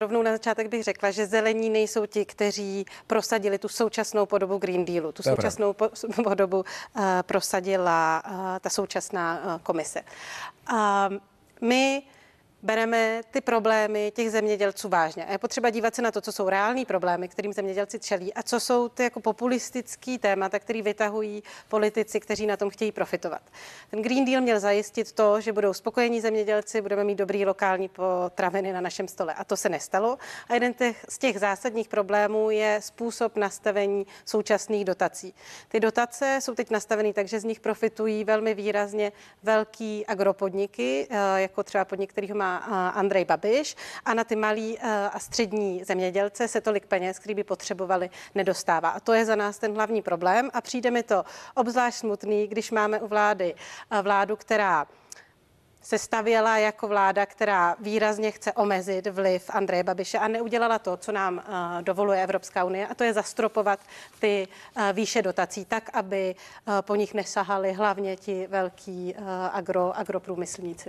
Rovnou na začátek bych řekla, že zelení nejsou ti, kteří prosadili tu současnou podobu Green Dealu. Tu současnou podobu uh, prosadila uh, ta současná uh, komise. Uh, my bereme ty problémy těch zemědělců vážně. A je potřeba dívat se na to, co jsou reální problémy, kterým zemědělci čelí a co jsou ty jako populistický témata, který vytahují politici, kteří na tom chtějí profitovat. Ten Green Deal měl zajistit to, že budou spokojení zemědělci, budeme mít dobrý lokální potraviny na našem stole. A to se nestalo. A jeden těch, z těch zásadních problémů je způsob nastavení současných dotací. Ty dotace jsou teď nastaveny tak, že z nich profitují velmi výrazně velký agropodniky, eh, jako třeba podnik, který má Andrej Babiš a na ty malí eh, a střední zemědělce se tolik peněz, který by potřebovali, nedostává. A to je za nás ten hlavní problém a přijde mi to obzvlášť smutný, když máme u vlády eh, vládu, která se stavěla jako vláda, která výrazně chce omezit vliv Andreje Babiše a neudělala to, co nám uh, dovoluje Evropská unie, a to je zastropovat ty uh, výše dotací tak, aby uh, po nich nesahali hlavně ti velký agro, agroprůmyslníci.